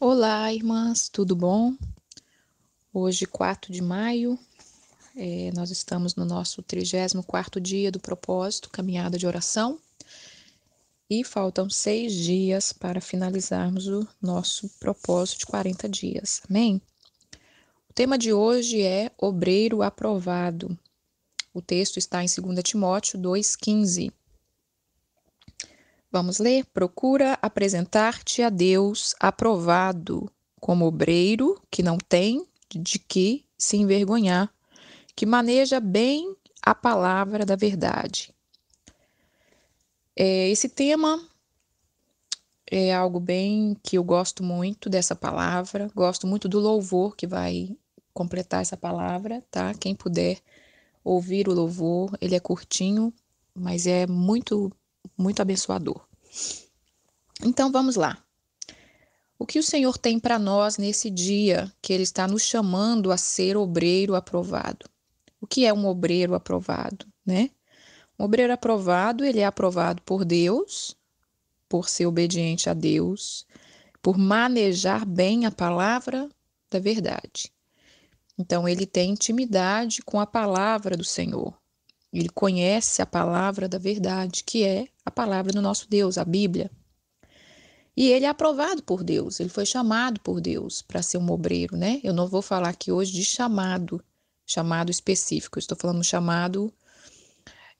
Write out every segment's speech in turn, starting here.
Olá, irmãs, tudo bom? Hoje, 4 de maio, é, nós estamos no nosso 34 dia do propósito, caminhada de oração, e faltam seis dias para finalizarmos o nosso propósito de 40 dias, amém? O tema de hoje é Obreiro Aprovado. O texto está em 2 Timóteo 2,15. Vamos ler? Procura apresentar-te a Deus aprovado, como obreiro que não tem de que se envergonhar, que maneja bem a palavra da verdade. É, esse tema é algo bem que eu gosto muito dessa palavra, gosto muito do louvor que vai completar essa palavra, tá? Quem puder ouvir o louvor, ele é curtinho, mas é muito, muito abençoador. Então vamos lá. O que o Senhor tem para nós nesse dia que Ele está nos chamando a ser obreiro aprovado? O que é um obreiro aprovado, né? Um obreiro aprovado, ele é aprovado por Deus, por ser obediente a Deus, por manejar bem a palavra da verdade. Então, ele tem intimidade com a palavra do Senhor. Ele conhece a palavra da verdade, que é a palavra do nosso Deus, a Bíblia. E ele é aprovado por Deus, ele foi chamado por Deus para ser um obreiro, né? Eu não vou falar aqui hoje de chamado, chamado específico, eu estou falando chamado,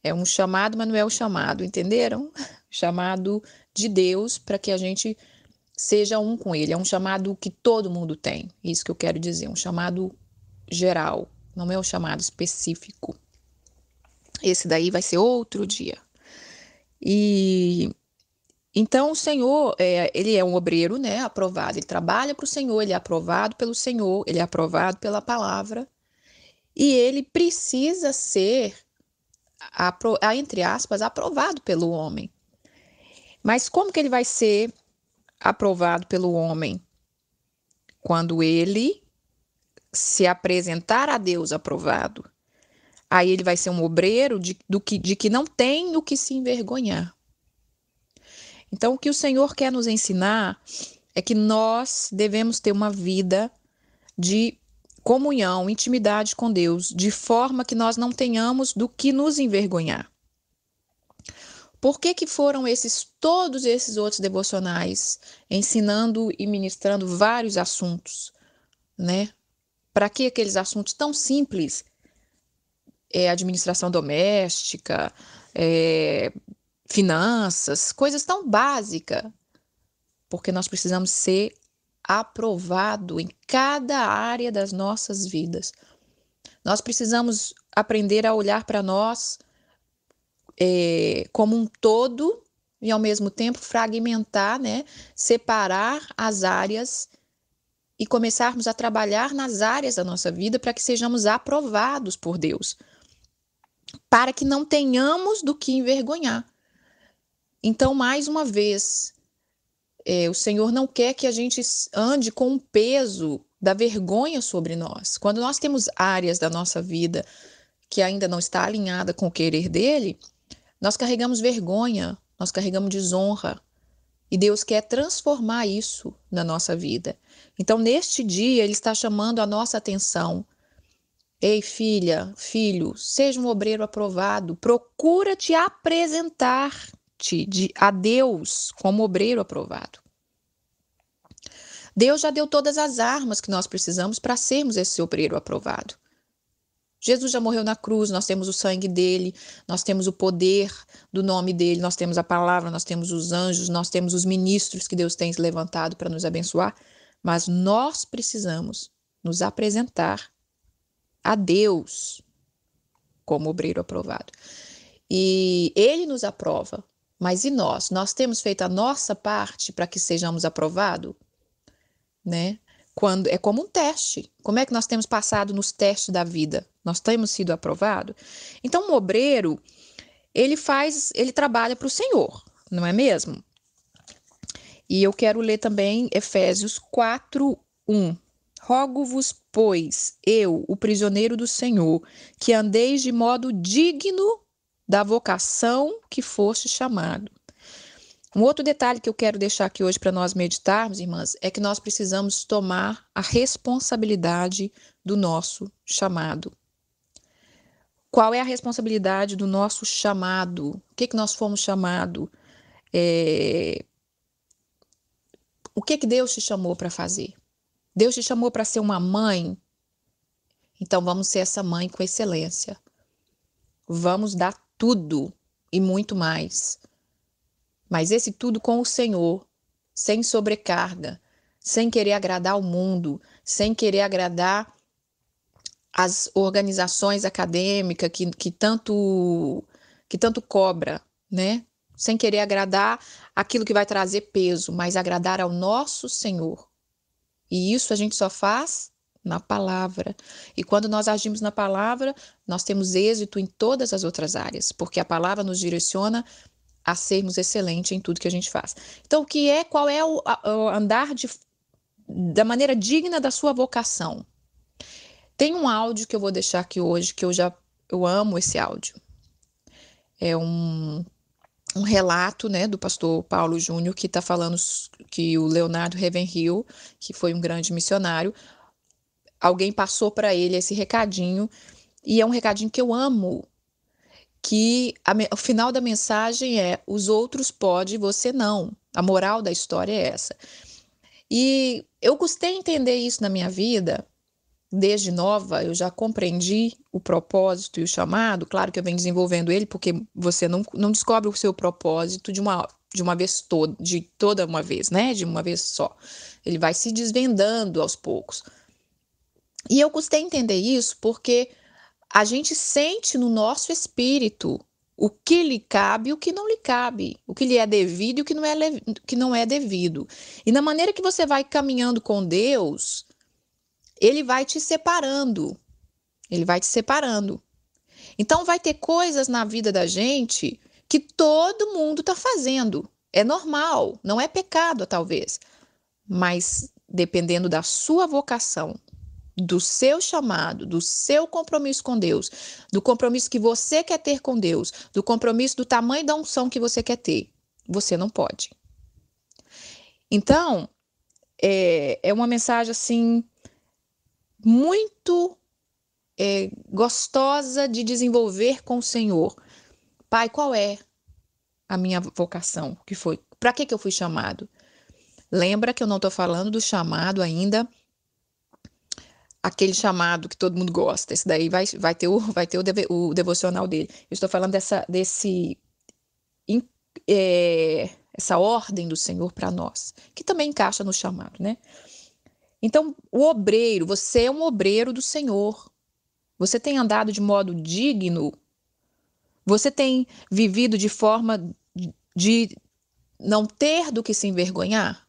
é um chamado, mas não é o chamado, entenderam? Chamado de Deus para que a gente seja um com ele, é um chamado que todo mundo tem, é isso que eu quero dizer, um chamado geral, não é o chamado específico. Esse daí vai ser outro dia. E então o Senhor, é, ele é um obreiro, né? Aprovado. Ele trabalha para o Senhor, ele é aprovado pelo Senhor, ele é aprovado pela palavra. E ele precisa ser, entre aspas, aprovado pelo homem. Mas como que ele vai ser aprovado pelo homem? Quando ele se apresentar a Deus aprovado. Aí ele vai ser um obreiro de, do que, de que não tem o que se envergonhar. Então, o que o Senhor quer nos ensinar é que nós devemos ter uma vida de comunhão, intimidade com Deus, de forma que nós não tenhamos do que nos envergonhar. Por que, que foram esses todos esses outros devocionais ensinando e ministrando vários assuntos, né? Para que aqueles assuntos tão simples é, administração doméstica, é, finanças, coisas tão básicas, porque nós precisamos ser aprovado em cada área das nossas vidas. Nós precisamos aprender a olhar para nós é, como um todo e ao mesmo tempo fragmentar, né, separar as áreas e começarmos a trabalhar nas áreas da nossa vida para que sejamos aprovados por Deus para que não tenhamos do que envergonhar. Então, mais uma vez, é, o Senhor não quer que a gente ande com o peso da vergonha sobre nós. Quando nós temos áreas da nossa vida que ainda não está alinhada com o querer dele, nós carregamos vergonha, nós carregamos desonra. E Deus quer transformar isso na nossa vida. Então, neste dia, Ele está chamando a nossa atenção Ei, filha, filho, seja um obreiro aprovado, procura te apresentar-te a Deus como obreiro aprovado. Deus já deu todas as armas que nós precisamos para sermos esse obreiro aprovado. Jesus já morreu na cruz, nós temos o sangue dele, nós temos o poder do nome dele, nós temos a palavra, nós temos os anjos, nós temos os ministros que Deus tem levantado para nos abençoar, mas nós precisamos nos apresentar a Deus como obreiro aprovado. E ele nos aprova, mas e nós? Nós temos feito a nossa parte para que sejamos aprovados? Né? Quando, é como um teste. Como é que nós temos passado nos testes da vida? Nós temos sido aprovados? Então, um obreiro, ele faz, ele trabalha para o Senhor, não é mesmo? E eu quero ler também Efésios 4, 1. Rogo-vos, pois, eu, o prisioneiro do Senhor, que andeis de modo digno da vocação que foste chamado. Um outro detalhe que eu quero deixar aqui hoje para nós meditarmos, irmãs, é que nós precisamos tomar a responsabilidade do nosso chamado. Qual é a responsabilidade do nosso chamado? O que, que nós fomos chamados? É... O que, que Deus te chamou para fazer? Deus te chamou para ser uma mãe. Então vamos ser essa mãe com excelência. Vamos dar tudo e muito mais. Mas esse tudo com o Senhor, sem sobrecarga, sem querer agradar o mundo, sem querer agradar as organizações acadêmicas que, que tanto que tanto cobra, né? Sem querer agradar aquilo que vai trazer peso, mas agradar ao nosso Senhor. E isso a gente só faz na palavra. E quando nós agimos na palavra, nós temos êxito em todas as outras áreas, porque a palavra nos direciona a sermos excelentes em tudo que a gente faz. Então, o que é, qual é o, o andar de, da maneira digna da sua vocação? Tem um áudio que eu vou deixar aqui hoje, que eu já eu amo esse áudio. É um um relato né, do pastor Paulo Júnior, que está falando que o Leonardo Ravenhill, que foi um grande missionário, alguém passou para ele esse recadinho, e é um recadinho que eu amo, que a, o final da mensagem é os outros podem você não. A moral da história é essa. E eu gostei de entender isso na minha vida, desde nova, eu já compreendi o propósito e o chamado. Claro que eu venho desenvolvendo ele, porque você não, não descobre o seu propósito de uma, de uma vez toda, de toda uma vez, né? De uma vez só. Ele vai se desvendando aos poucos. E eu custei entender isso porque a gente sente no nosso espírito o que lhe cabe e o que não lhe cabe, o que lhe é devido e o que não é, que não é devido. E na maneira que você vai caminhando com Deus, ele vai te separando. Ele vai te separando. Então vai ter coisas na vida da gente que todo mundo está fazendo. É normal, não é pecado talvez. Mas dependendo da sua vocação, do seu chamado, do seu compromisso com Deus, do compromisso que você quer ter com Deus, do compromisso do tamanho da unção que você quer ter, você não pode. Então, é, é uma mensagem assim muito é, gostosa de desenvolver com o Senhor. Pai, qual é a minha vocação? Que foi? Para que, que eu fui chamado? Lembra que eu não estou falando do chamado ainda, aquele chamado que todo mundo gosta. Esse daí vai, vai ter, o, vai ter o, deve, o devocional dele. Eu estou falando dessa, desse, in, é, essa ordem do Senhor para nós, que também encaixa no chamado, né? Então, o obreiro, você é um obreiro do Senhor. Você tem andado de modo digno. Você tem vivido de forma de não ter do que se envergonhar?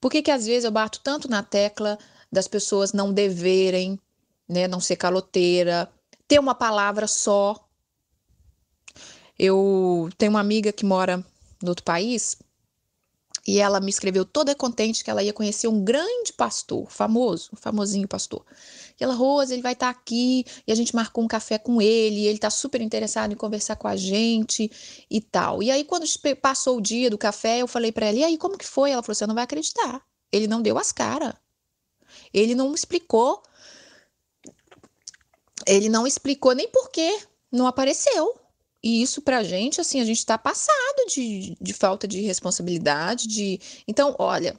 Por que, que às vezes eu bato tanto na tecla das pessoas não deverem, né, não ser caloteira, ter uma palavra só? Eu tenho uma amiga que mora no outro país e ela me escreveu toda contente que ela ia conhecer um grande pastor, famoso, um famosinho pastor. E ela, Rosa, ele vai estar tá aqui e a gente marcou um café com ele, e ele está super interessado em conversar com a gente e tal. E aí, quando passou o dia do café, eu falei para ela, e aí, como que foi? Ela falou, assim, você não vai acreditar. Ele não deu as caras. Ele não explicou. Ele não explicou nem por quê. Não apareceu. E isso pra gente, assim, a gente tá passado de, de falta de responsabilidade, de. Então, olha,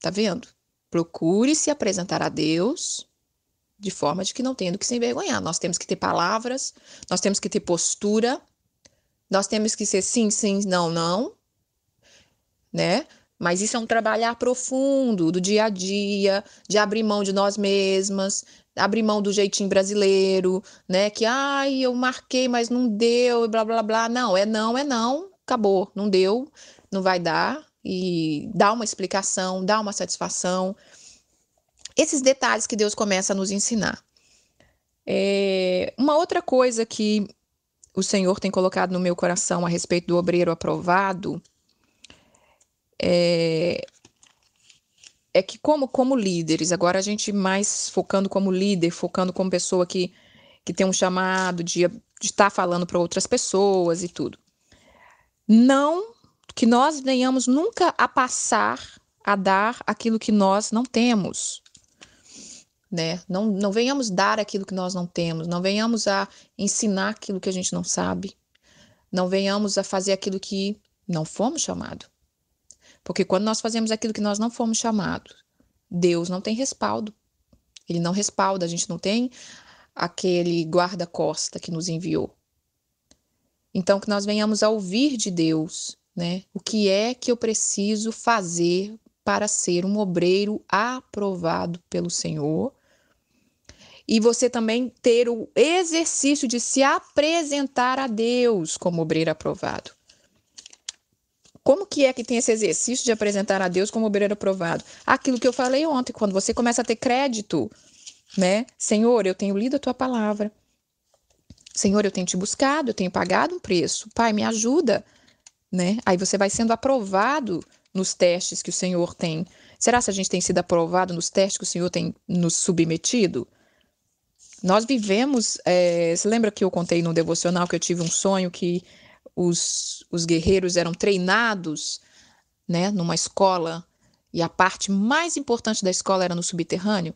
tá vendo? Procure se apresentar a Deus de forma de que não tenha do que se envergonhar. Nós temos que ter palavras, nós temos que ter postura, nós temos que ser sim, sim, não, não, né? Mas isso é um trabalhar profundo do dia a dia, de abrir mão de nós mesmas, abrir mão do jeitinho brasileiro, né? Que ai, eu marquei, mas não deu, blá blá blá. Não, é não, é não, acabou, não deu, não vai dar. E dá uma explicação, dá uma satisfação. Esses detalhes que Deus começa a nos ensinar. É... Uma outra coisa que o Senhor tem colocado no meu coração a respeito do obreiro aprovado é, é que como como líderes, agora a gente mais focando como líder, focando como pessoa que, que tem um chamado de, de estar tá falando para outras pessoas e tudo. Não que nós venhamos nunca a passar a dar aquilo que nós não temos. Né? Não, não venhamos dar aquilo que nós não temos, não venhamos a ensinar aquilo que a gente não sabe, não venhamos a fazer aquilo que não fomos chamados. Porque quando nós fazemos aquilo que nós não fomos chamados, Deus não tem respaldo. Ele não respalda, a gente não tem aquele guarda-costa que nos enviou. Então, que nós venhamos a ouvir de Deus, né? O que é que eu preciso fazer para ser um obreiro aprovado pelo Senhor? E você também ter o exercício de se apresentar a Deus como obreiro aprovado. Como que é que tem esse exercício de apresentar a Deus como obreiro aprovado? Aquilo que eu falei ontem, quando você começa a ter crédito, né? Senhor, eu tenho lido a tua palavra. Senhor, eu tenho te buscado, eu tenho pagado um preço. Pai, me ajuda, né? Aí você vai sendo aprovado nos testes que o Senhor tem. Será se a gente tem sido aprovado nos testes que o Senhor tem nos submetido? Nós vivemos. É... Você lembra que eu contei num devocional que eu tive um sonho que os, os guerreiros eram treinados né, numa escola e a parte mais importante da escola era no subterrâneo.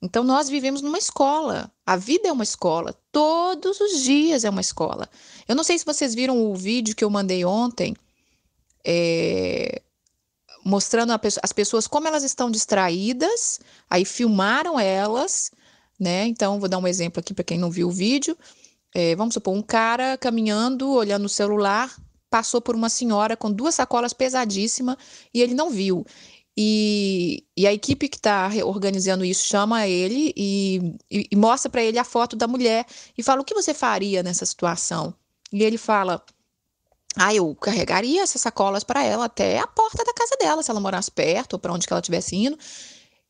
Então nós vivemos numa escola. A vida é uma escola. Todos os dias é uma escola. Eu não sei se vocês viram o vídeo que eu mandei ontem, é, mostrando as pessoas como elas estão distraídas. Aí filmaram elas, né? Então vou dar um exemplo aqui para quem não viu o vídeo é, vamos supor, um cara caminhando, olhando o celular, passou por uma senhora com duas sacolas pesadíssimas e ele não viu. E, e a equipe que está organizando isso chama ele e, e, e mostra para ele a foto da mulher e fala: o que você faria nessa situação? E ele fala: ah, eu carregaria essas sacolas para ela até a porta da casa dela, se ela morasse perto ou para onde que ela estivesse indo.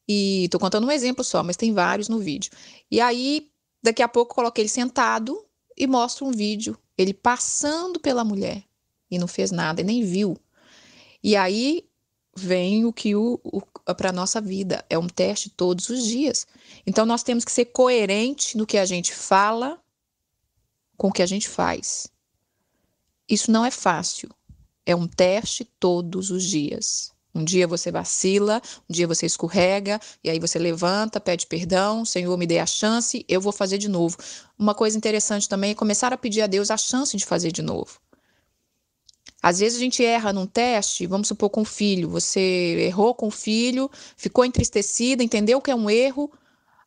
E estou contando um exemplo só, mas tem vários no vídeo. E aí, daqui a pouco, coloquei ele sentado e mostra um vídeo, ele passando pela mulher e não fez nada e nem viu. E aí vem o que o, o para nossa vida é um teste todos os dias. Então nós temos que ser coerente no que a gente fala com o que a gente faz. Isso não é fácil. É um teste todos os dias. Um dia você vacila, um dia você escorrega, e aí você levanta, pede perdão, Senhor, me dê a chance, eu vou fazer de novo. Uma coisa interessante também é começar a pedir a Deus a chance de fazer de novo. Às vezes a gente erra num teste, vamos supor com o filho, você errou com o filho, ficou entristecida, entendeu que é um erro,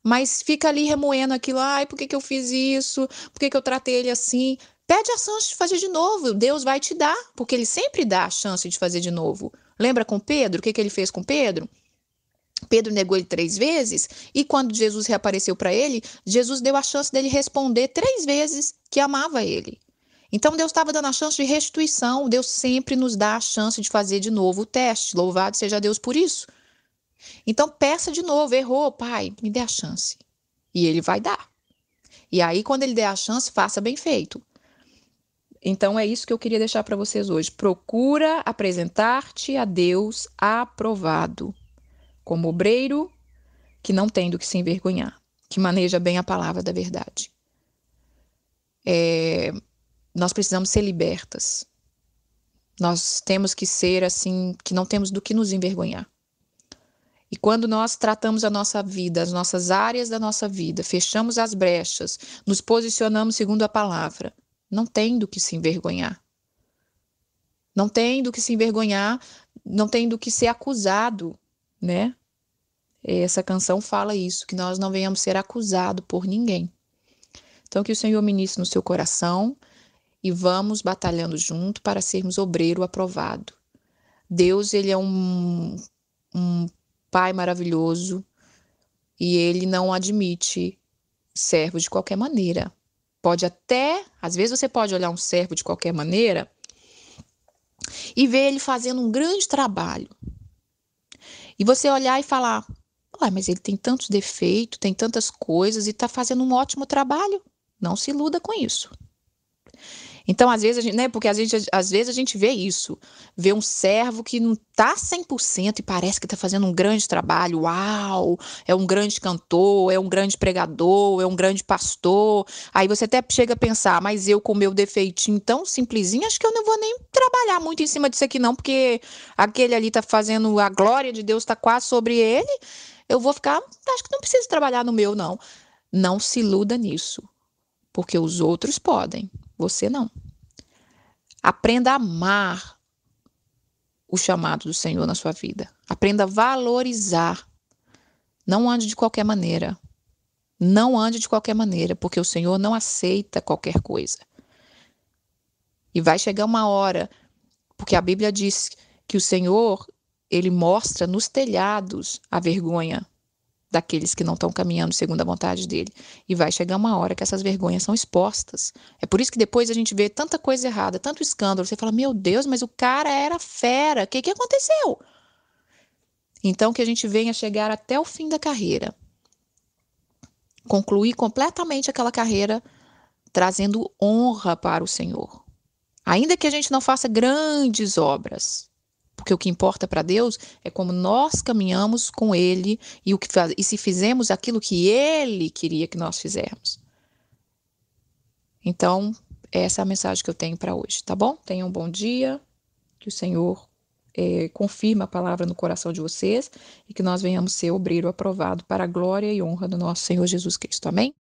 mas fica ali remoendo aquilo, ai, por que, que eu fiz isso? Por que, que eu tratei ele assim? Pede a chance de fazer de novo, Deus vai te dar, porque ele sempre dá a chance de fazer de novo. Lembra com Pedro? O que, que ele fez com Pedro? Pedro negou ele três vezes, e quando Jesus reapareceu para ele, Jesus deu a chance dele responder três vezes que amava ele. Então Deus estava dando a chance de restituição, Deus sempre nos dá a chance de fazer de novo o teste. Louvado seja Deus por isso. Então peça de novo, errou, pai, me dê a chance. E ele vai dar. E aí, quando ele der a chance, faça bem feito. Então é isso que eu queria deixar para vocês hoje. Procura apresentar-te a Deus aprovado, como obreiro que não tem do que se envergonhar, que maneja bem a palavra da verdade. É, nós precisamos ser libertas. Nós temos que ser assim, que não temos do que nos envergonhar. E quando nós tratamos a nossa vida, as nossas áreas da nossa vida, fechamos as brechas, nos posicionamos segundo a palavra, não tem do que se envergonhar. Não tem do que se envergonhar, não tem do que ser acusado, né? Essa canção fala isso, que nós não venhamos ser acusados por ninguém. Então, que o Senhor ministre no seu coração e vamos batalhando junto para sermos obreiro aprovado. Deus, ele é um, um pai maravilhoso e ele não admite servo de qualquer maneira. Pode até, às vezes você pode olhar um servo de qualquer maneira e ver ele fazendo um grande trabalho. E você olhar e falar: Ué, mas ele tem tantos defeitos, tem tantas coisas e está fazendo um ótimo trabalho. Não se iluda com isso. Então, às vezes, a gente, né, porque às vezes, às vezes a gente vê isso, vê um servo que não tá 100% e parece que tá fazendo um grande trabalho, uau, é um grande cantor, é um grande pregador, é um grande pastor. Aí você até chega a pensar, mas eu com meu defeitinho tão simplesinho, acho que eu não vou nem trabalhar muito em cima disso aqui não, porque aquele ali tá fazendo a glória de Deus tá quase sobre ele. Eu vou ficar, acho que não preciso trabalhar no meu não. Não se iluda nisso, porque os outros podem, você não. Aprenda a amar o chamado do Senhor na sua vida. Aprenda a valorizar. Não ande de qualquer maneira. Não ande de qualquer maneira, porque o Senhor não aceita qualquer coisa. E vai chegar uma hora, porque a Bíblia diz que o Senhor, ele mostra nos telhados a vergonha daqueles que não estão caminhando segundo a vontade dele. E vai chegar uma hora que essas vergonhas são expostas. É por isso que depois a gente vê tanta coisa errada, tanto escândalo. Você fala, meu Deus, mas o cara era fera. O que, que aconteceu? Então, que a gente venha é chegar até o fim da carreira, concluir completamente aquela carreira, trazendo honra para o Senhor. Ainda que a gente não faça grandes obras, porque o que importa para Deus é como nós caminhamos com Ele e, o que faz, e se fizemos aquilo que Ele queria que nós fizermos. Então, essa é a mensagem que eu tenho para hoje, tá bom? Tenham um bom dia, que o Senhor é, confirme a palavra no coração de vocês e que nós venhamos ser obreiro aprovado para a glória e honra do nosso Senhor Jesus Cristo. Amém?